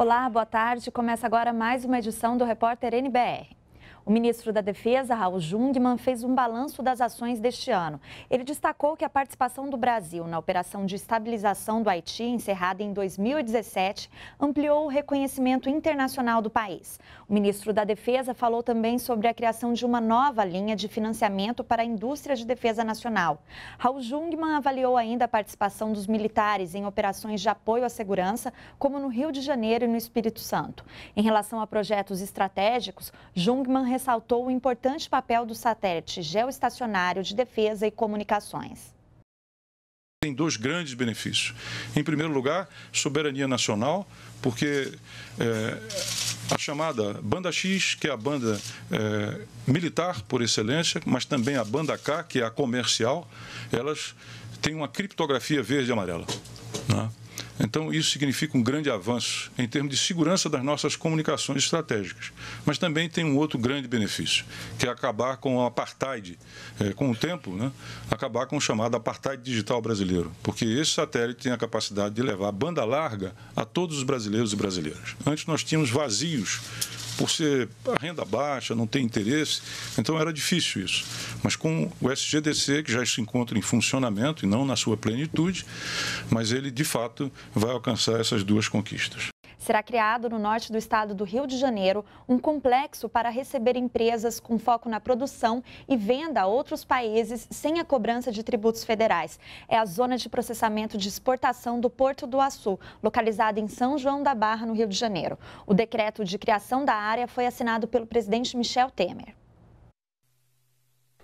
Olá, boa tarde. Começa agora mais uma edição do Repórter NBR. O ministro da Defesa, Raul Jungmann, fez um balanço das ações deste ano. Ele destacou que a participação do Brasil na operação de estabilização do Haiti, encerrada em 2017, ampliou o reconhecimento internacional do país. O ministro da Defesa falou também sobre a criação de uma nova linha de financiamento para a indústria de defesa nacional. Raul Jungmann avaliou ainda a participação dos militares em operações de apoio à segurança, como no Rio de Janeiro e no Espírito Santo. Em relação a projetos estratégicos, Jungmann ressaltou o importante papel do satélite geoestacionário de defesa e comunicações tem dois grandes benefícios. Em primeiro lugar, soberania nacional, porque é, a chamada Banda X, que é a banda é, militar por excelência, mas também a Banda K, que é a comercial, elas têm uma criptografia verde e amarela. Né? Então, isso significa um grande avanço em termos de segurança das nossas comunicações estratégicas. Mas também tem um outro grande benefício, que é acabar com o apartheid, é, com o tempo, né? acabar com o chamado apartheid digital brasileiro, porque esse satélite tem a capacidade de levar banda larga a todos os brasileiros e brasileiras. Antes nós tínhamos vazios por ser a renda baixa, não tem interesse, então era difícil isso. Mas com o SGDC, que já se encontra em funcionamento e não na sua plenitude, mas ele de fato vai alcançar essas duas conquistas será criado no norte do estado do Rio de Janeiro um complexo para receber empresas com foco na produção e venda a outros países sem a cobrança de tributos federais. É a zona de processamento de exportação do Porto do Açu, localizada em São João da Barra, no Rio de Janeiro. O decreto de criação da área foi assinado pelo presidente Michel Temer.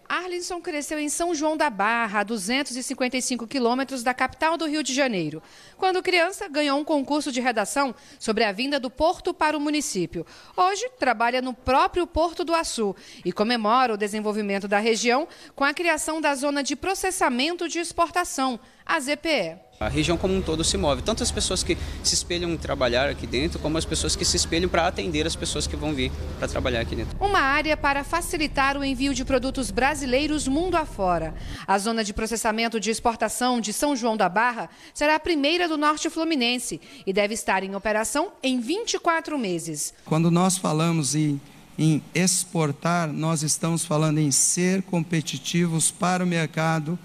Arlinson cresceu em São João da Barra, a 255 quilômetros da capital do Rio de Janeiro. Quando criança, ganhou um concurso de redação sobre a vinda do porto para o município. Hoje, trabalha no próprio Porto do Açu e comemora o desenvolvimento da região com a criação da zona de processamento de exportação, a ZPE. A região como um todo se move, tanto as pessoas que se espelham em trabalhar aqui dentro, como as pessoas que se espelham para atender as pessoas que vão vir para trabalhar aqui dentro. Uma área para facilitar o envio de produtos brasileiros mundo afora. A zona de processamento de exportação de São João da Barra será a primeira do norte fluminense e deve estar em operação em 24 meses. Quando nós falamos em em exportar, nós estamos falando em ser competitivos para o mercado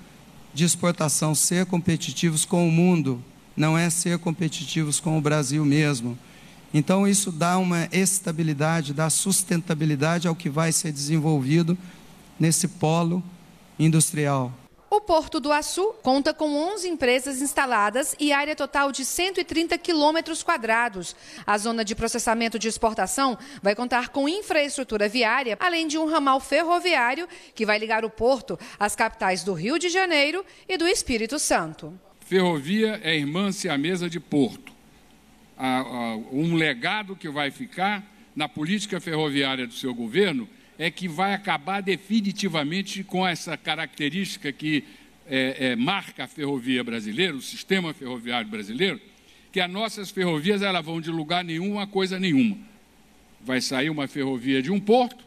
de exportação, ser competitivos com o mundo, não é ser competitivos com o Brasil mesmo. Então, isso dá uma estabilidade, dá sustentabilidade ao que vai ser desenvolvido nesse polo industrial. O Porto do Açu conta com 11 empresas instaladas e área total de 130 quilômetros quadrados. A zona de processamento de exportação vai contar com infraestrutura viária, além de um ramal ferroviário que vai ligar o porto às capitais do Rio de Janeiro e do Espírito Santo. Ferrovia é irmã se a mesa de porto. Um legado que vai ficar na política ferroviária do seu governo é que vai acabar definitivamente com essa característica que é, é, marca a ferrovia brasileira, o sistema ferroviário brasileiro, que as nossas ferrovias elas vão de lugar nenhum a coisa nenhuma. Vai sair uma ferrovia de um porto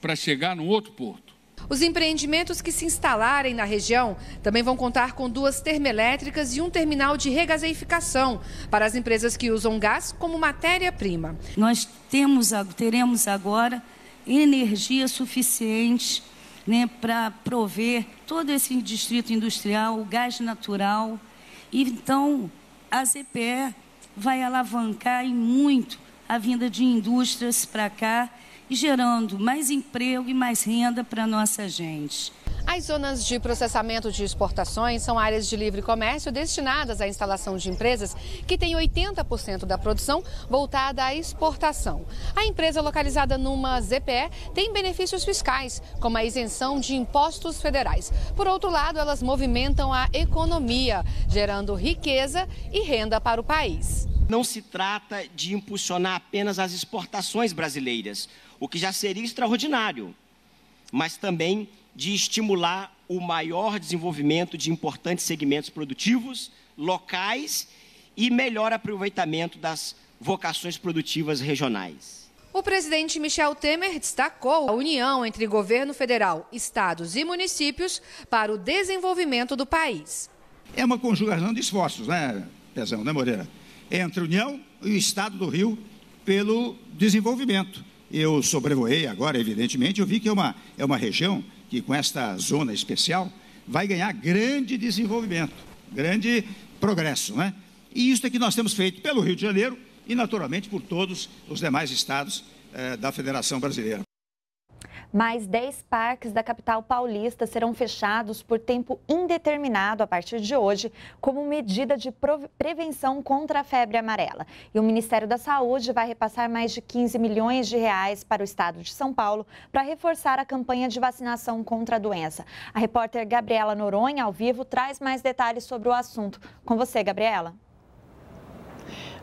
para chegar no outro porto. Os empreendimentos que se instalarem na região também vão contar com duas termoelétricas e um terminal de regasificação para as empresas que usam gás como matéria-prima. Nós temos, teremos agora energia suficiente né, para prover todo esse distrito industrial, o gás natural. Então, a ZPE vai alavancar em muito a vinda de indústrias para cá, gerando mais emprego e mais renda para a nossa gente. As zonas de processamento de exportações são áreas de livre comércio destinadas à instalação de empresas que têm 80% da produção voltada à exportação. A empresa localizada numa ZPE tem benefícios fiscais, como a isenção de impostos federais. Por outro lado, elas movimentam a economia, gerando riqueza e renda para o país. Não se trata de impulsionar apenas as exportações brasileiras, o que já seria extraordinário, mas também de estimular o maior desenvolvimento de importantes segmentos produtivos locais e melhor aproveitamento das vocações produtivas regionais. O presidente Michel Temer destacou a união entre governo federal, estados e municípios para o desenvolvimento do país. É uma conjugação de esforços, né, Pezão, né, Moreira? Entre a União e o Estado do Rio pelo desenvolvimento eu sobrevoei agora, evidentemente, eu vi que é uma, é uma região que, com esta zona especial, vai ganhar grande desenvolvimento, grande progresso. Né? E isso é que nós temos feito pelo Rio de Janeiro e, naturalmente, por todos os demais estados eh, da Federação Brasileira. Mais 10 parques da capital paulista serão fechados por tempo indeterminado a partir de hoje, como medida de prevenção contra a febre amarela. E o Ministério da Saúde vai repassar mais de 15 milhões de reais para o estado de São Paulo para reforçar a campanha de vacinação contra a doença. A repórter Gabriela Noronha, ao vivo, traz mais detalhes sobre o assunto. Com você, Gabriela.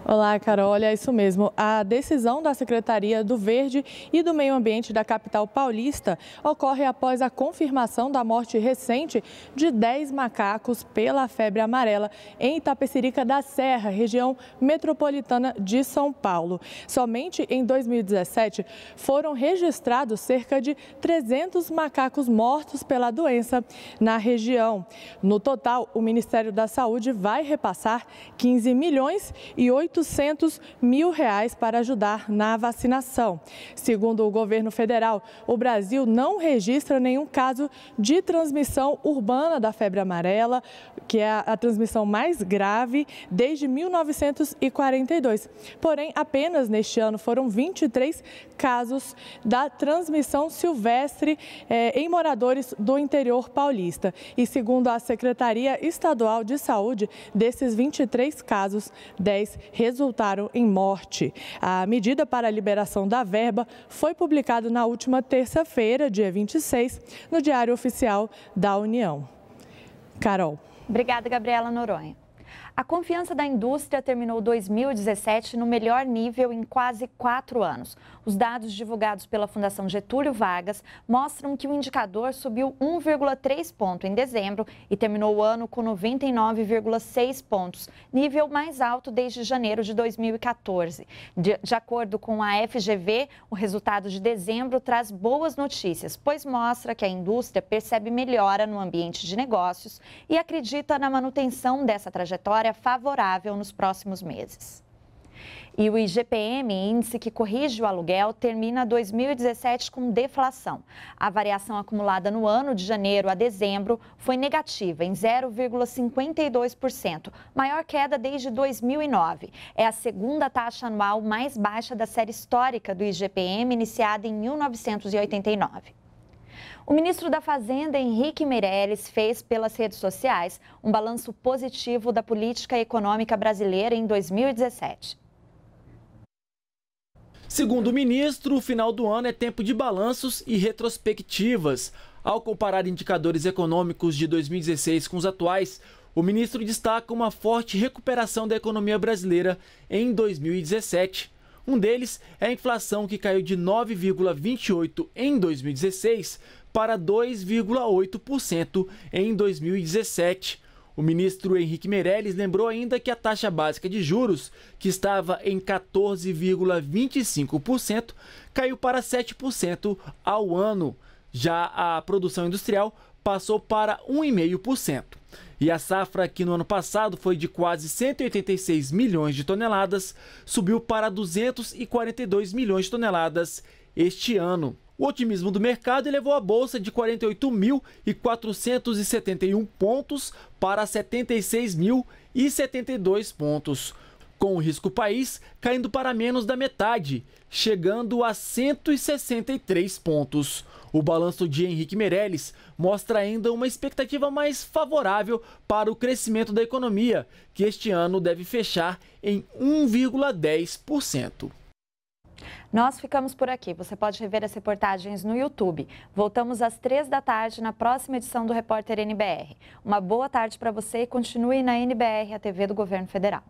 Olá, Carol. Olha, é isso mesmo. A decisão da Secretaria do Verde e do Meio Ambiente da capital paulista ocorre após a confirmação da morte recente de 10 macacos pela febre amarela em Itapecerica da Serra, região metropolitana de São Paulo. Somente em 2017 foram registrados cerca de 300 macacos mortos pela doença na região. No total, o Ministério da Saúde vai repassar 15 milhões e 8 800 mil reais para ajudar na vacinação. Segundo o governo federal, o Brasil não registra nenhum caso de transmissão urbana da febre amarela, que é a transmissão mais grave desde 1942. Porém, apenas neste ano foram 23 casos da transmissão silvestre eh, em moradores do interior paulista. E segundo a Secretaria Estadual de Saúde, desses 23 casos, 10 resultaram em morte. A medida para a liberação da verba foi publicada na última terça-feira, dia 26, no Diário Oficial da União. Carol. Obrigada, Gabriela Noronha. A confiança da indústria terminou 2017 no melhor nível em quase quatro anos. Os dados divulgados pela Fundação Getúlio Vargas mostram que o indicador subiu 1,3 ponto em dezembro e terminou o ano com 99,6 pontos, nível mais alto desde janeiro de 2014. De, de acordo com a FGV, o resultado de dezembro traz boas notícias, pois mostra que a indústria percebe melhora no ambiente de negócios e acredita na manutenção dessa trajetória trajetória favorável nos próximos meses. E o IGPM, índice que corrige o aluguel, termina 2017 com deflação. A variação acumulada no ano de janeiro a dezembro foi negativa, em 0,52%, maior queda desde 2009. É a segunda taxa anual mais baixa da série histórica do IGPM, iniciada em 1989. O ministro da Fazenda, Henrique Meirelles, fez pelas redes sociais um balanço positivo da política econômica brasileira em 2017. Segundo o ministro, o final do ano é tempo de balanços e retrospectivas. Ao comparar indicadores econômicos de 2016 com os atuais, o ministro destaca uma forte recuperação da economia brasileira em 2017 um deles é a inflação que caiu de 9,28% em 2016 para 2,8% em 2017. O ministro Henrique Meirelles lembrou ainda que a taxa básica de juros, que estava em 14,25%, caiu para 7% ao ano. Já a produção industrial passou para 1,5%. E a safra, que no ano passado foi de quase 186 milhões de toneladas, subiu para 242 milhões de toneladas este ano. O otimismo do mercado elevou a bolsa de 48.471 pontos para 76.072 pontos, com o risco país caindo para menos da metade, chegando a 163 pontos. O balanço de Henrique Meirelles mostra ainda uma expectativa mais favorável para o crescimento da economia, que este ano deve fechar em 1,10%. Nós ficamos por aqui. Você pode rever as reportagens no YouTube. Voltamos às três da tarde na próxima edição do Repórter NBR. Uma boa tarde para você e continue na NBR, a TV do Governo Federal.